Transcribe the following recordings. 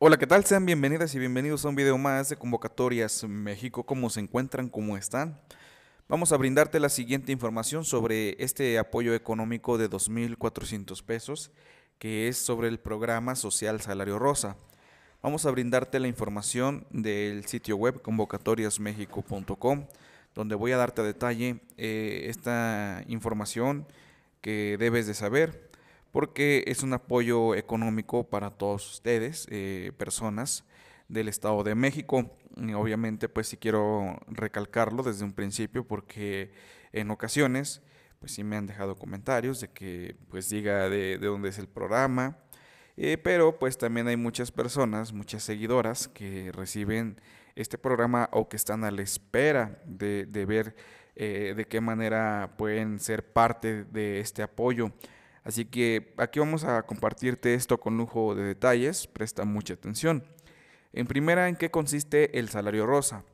Hola, ¿qué tal? Sean bienvenidas y bienvenidos a un video más de Convocatorias México. ¿Cómo se encuentran? ¿Cómo están? Vamos a brindarte la siguiente información sobre este apoyo económico de 2.400 pesos, que es sobre el programa social Salario Rosa. Vamos a brindarte la información del sitio web convocatoriasmexico.com, donde voy a darte a detalle eh, esta información que debes de saber porque es un apoyo económico para todos ustedes, eh, personas del Estado de México. obviamente, pues sí quiero recalcarlo desde un principio porque en ocasiones, pues sí me han dejado comentarios de que pues diga de, dónde es el programa, eh, pero pues también hay muchas personas, muchas seguidoras que reciben este programa o que están a la espera de, ver eh, de qué manera pueden ser parte de este apoyo. Así que aquí vamos a compartirte esto con lujo de detalles, presta mucha atención. En primera, ¿en qué consiste el salario rosa?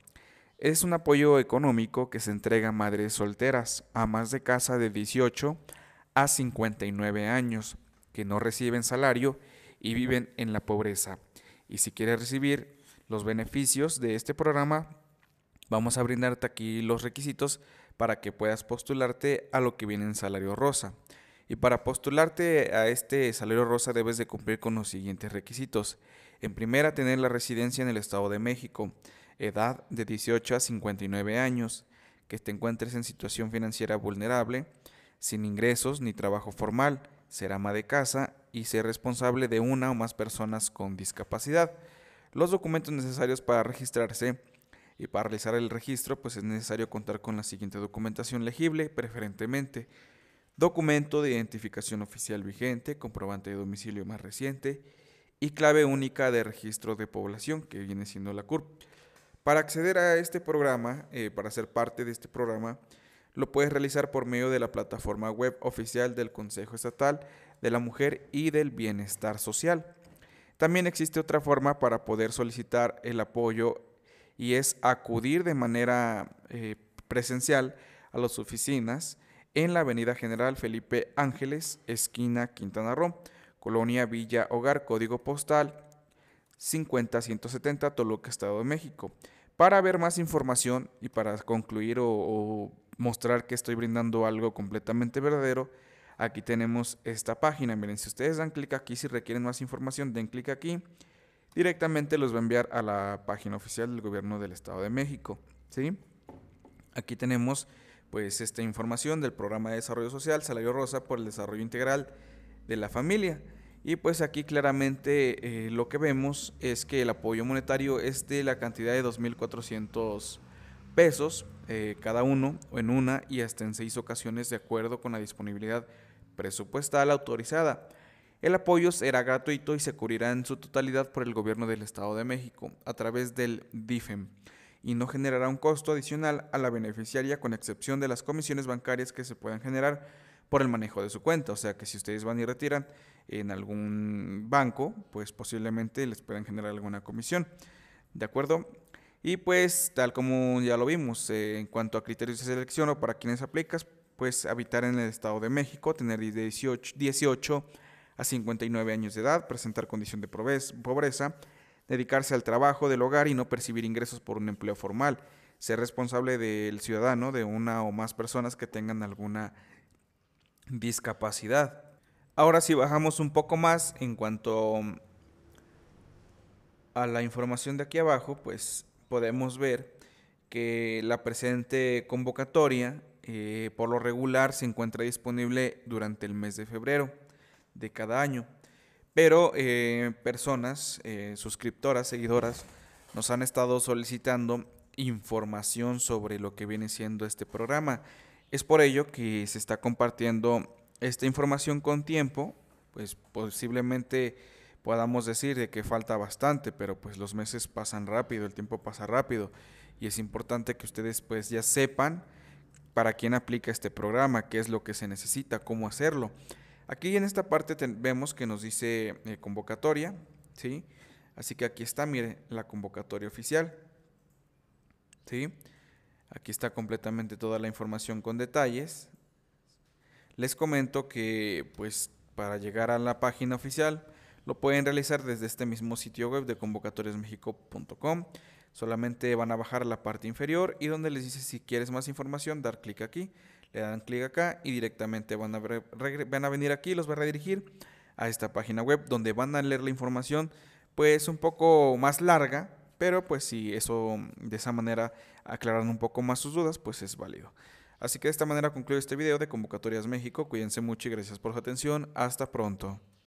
Es un apoyo económico que se entrega a madres solteras, a más de casa de 18 a 59 años, que no reciben salario y viven en la pobreza. Y si quieres recibir los beneficios de este programa, vamos a brindarte aquí los requisitos para que puedas postularte a lo que viene en salario rosa. Y para postularte a este salario rosa debes de cumplir con los siguientes requisitos. En primera, tener la residencia en el Estado de México, edad de 18 a 59 años, que te encuentres en situación financiera vulnerable, sin ingresos ni trabajo formal, ser ama de casa y ser responsable de una o más personas con discapacidad. Los documentos necesarios para registrarse y para realizar el registro, pues es necesario contar con la siguiente documentación legible, preferentemente documento de identificación oficial vigente, comprobante de domicilio más reciente y clave única de registro de población, que viene siendo la CURP. Para acceder a este programa, eh, para ser parte de este programa, lo puedes realizar por medio de la plataforma web oficial del Consejo Estatal de la Mujer y del Bienestar Social. También existe otra forma para poder solicitar el apoyo y es acudir de manera eh, presencial a las oficinas en la Avenida General Felipe Ángeles, esquina Quintana Roo, Colonia Villa Hogar, código postal 50170 Toluca, Estado de México. Para ver más información y para concluir o, mostrar que estoy brindando algo completamente verdadero, aquí tenemos esta página. Miren, si ustedes dan clic aquí, si requieren más información, den clic aquí. Directamente los va a enviar a la página oficial del gobierno del Estado de México. ¿sí? Aquí tenemos pues esta información del programa de desarrollo social Salario Rosa por el desarrollo integral de la familia. Y pues aquí claramente eh, lo que vemos es que el apoyo monetario es de la cantidad de 2.400 pesos eh, cada uno en una y hasta en seis ocasiones de acuerdo con la disponibilidad presupuestal autorizada. El apoyo será gratuito y se cubrirá en su totalidad por el gobierno del Estado de México a través del DIFEM y no generará un costo adicional a la beneficiaria con excepción de las comisiones bancarias que se puedan generar por el manejo de su cuenta. O sea que si ustedes van y retiran en algún banco, pues posiblemente les puedan generar alguna comisión. ¿De acuerdo? Y pues, tal como ya lo vimos, eh, en cuanto a criterios de selección o para quienes aplicas, pues habitar en el Estado de México, tener 18, 18 a 59 años de edad, presentar condición de pobreza, dedicarse al trabajo del hogar y no percibir ingresos por un empleo formal. Ser responsable del ciudadano de una o más personas que tengan alguna discapacidad. Ahora si bajamos un poco más en cuanto a la información de aquí abajo, pues podemos ver que la presente convocatoria eh, por lo regular se encuentra disponible durante el mes de febrero de cada año. Pero eh, personas, eh, suscriptoras, seguidoras, nos han estado solicitando información sobre lo que viene siendo este programa. Es por ello que se está compartiendo esta información con tiempo, pues posiblemente podamos decir de que falta bastante, pero pues los meses pasan rápido, el tiempo pasa rápido y es importante que ustedes pues ya sepan para quién aplica este programa, qué es lo que se necesita, cómo hacerlo. Aquí en esta parte vemos que nos dice eh, convocatoria, ¿sí? Así que aquí está, mire, la convocatoria oficial, ¿sí? Aquí está completamente toda la información con detalles. Les comento que, pues, para llegar a la página oficial, lo pueden realizar desde este mismo sitio web de convocatoriasmexico.com. Solamente van a bajar a la parte inferior y donde les dice si quieres más información, dar clic aquí le dan clic acá y directamente van a, van a venir aquí, los va a redirigir a esta página web donde van a leer la información pues un poco más larga, pero pues si eso de esa manera aclaran un poco más sus dudas, pues es válido. Así que de esta manera concluyo este video de Convocatorias México. Cuídense mucho y gracias por su atención. Hasta pronto.